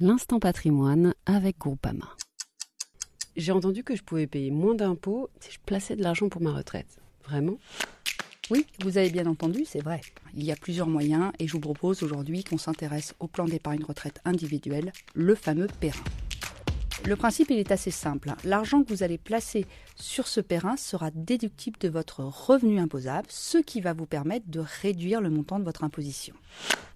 L'instant patrimoine avec Groupama. J'ai entendu que je pouvais payer moins d'impôts si je plaçais de l'argent pour ma retraite. Vraiment oui, vous avez bien entendu, c'est vrai. Il y a plusieurs moyens et je vous propose aujourd'hui qu'on s'intéresse au plan d'épargne retraite individuelle, le fameux PERA. Le principe, il est assez simple. L'argent que vous allez placer sur ce périn sera déductible de votre revenu imposable, ce qui va vous permettre de réduire le montant de votre imposition.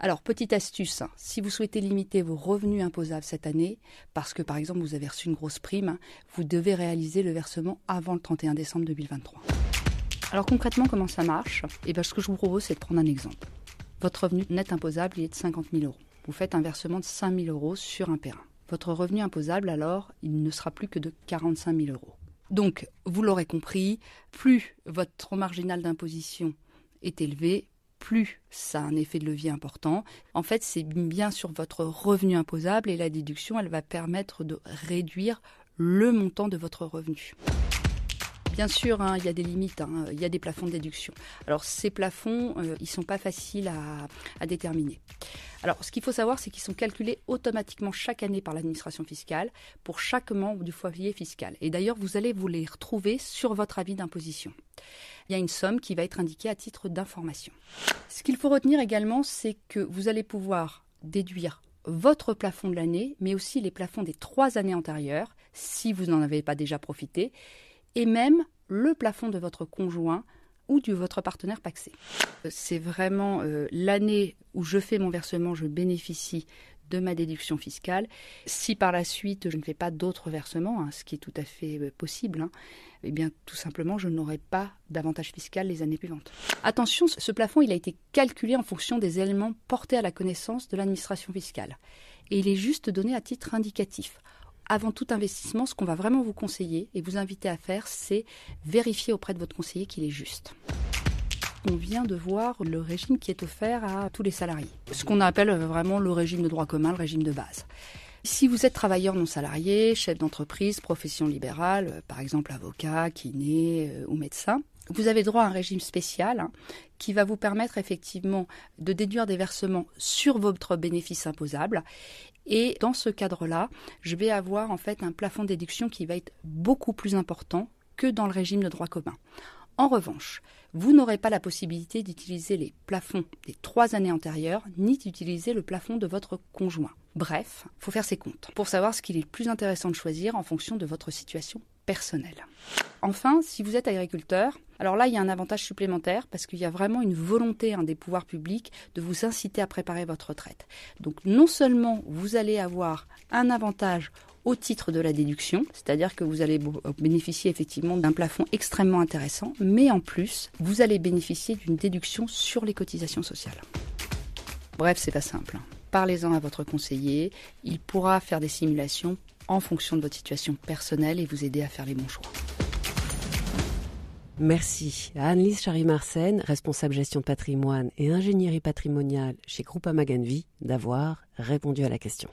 Alors, petite astuce, hein. si vous souhaitez limiter vos revenus imposables cette année, parce que par exemple vous avez reçu une grosse prime, vous devez réaliser le versement avant le 31 décembre 2023. Alors concrètement, comment ça marche et eh bien, ce que je vous propose, c'est de prendre un exemple. Votre revenu net imposable, il est de 50 000 euros. Vous faites un versement de 5 000 euros sur un périn. Votre revenu imposable, alors, il ne sera plus que de 45 000 euros. Donc, vous l'aurez compris, plus votre marginal d'imposition est élevé, plus ça a un effet de levier important. En fait, c'est bien sur votre revenu imposable et la déduction, elle va permettre de réduire le montant de votre revenu. Bien sûr, hein, il y a des limites, hein, il y a des plafonds de déduction. Alors ces plafonds, euh, ils ne sont pas faciles à déterminer. Alors, ce qu'il faut savoir, c'est qu'ils sont calculés automatiquement chaque année par l'administration fiscale pour chaque membre du foyer fiscal. Et d'ailleurs, vous allez vous les retrouver sur votre avis d'imposition. Il y a une somme qui va être indiquée à titre d'information. Ce qu'il faut retenir également, c'est que vous allez pouvoir déduire votre plafond de l'année, mais aussi les plafonds des trois années antérieures, si vous n'en avez pas déjà profité, et même le plafond de votre conjoint ou de votre partenaire paxé. C'est vraiment euh, l'année où je fais mon versement, je bénéficie de ma déduction fiscale. Si par la suite je ne fais pas d'autres versements, hein, ce qui est tout à fait euh, possible, hein, eh bien tout simplement je n'aurai pas d'avantage fiscal les années suivantes. Attention, ce plafond il a été calculé en fonction des éléments portés à la connaissance de l'administration fiscale et il est juste donné à titre indicatif avant tout investissement, ce qu'on va vraiment vous conseiller et vous inviter à faire, c'est vérifier auprès de votre conseiller qu'il est juste on vient de voir le régime qui est offert à tous les salariés. Ce qu'on appelle euh, vraiment le régime de droit commun, le régime de base. Si vous êtes travailleur non salarié, chef d'entreprise, profession libérale, euh, par exemple avocat, kiné euh, ou médecin, vous avez droit à un régime spécial hein, qui va vous permettre effectivement de déduire des versements sur votre bénéfice imposable et dans ce cadre-là, je vais avoir en fait un plafond déduction qui va être beaucoup plus important que dans le régime de droit commun. En revanche, vous n'aurez pas la possibilité d'utiliser les plafonds des trois années antérieures, ni d'utiliser le plafond de votre conjoint. Bref, faut faire ses comptes pour savoir ce qu'il est le plus intéressant de choisir en fonction de votre situation personnelle. Enfin, si vous êtes agriculteur, alors là, il y a un avantage supplémentaire parce qu'il y a vraiment une volonté hein, des pouvoirs publics de vous inciter à préparer votre retraite. Donc non seulement vous allez avoir un avantage au titre de la déduction, c'est-à-dire que vous allez euh, bénéficier effectivement d'un plafond extrêmement intéressant, mais en plus, vous allez bénéficier d'une déduction sur les cotisations sociales. Bref, c'est pas simple. Hein. Parlez-en à votre conseiller, il pourra faire des simulations en fonction de votre situation personnelle et vous aider à faire les bons choix. Merci à Annelise charry responsable gestion patrimoine et ingénierie patrimoniale chez Groupama Maganvi, d'avoir répondu à la question.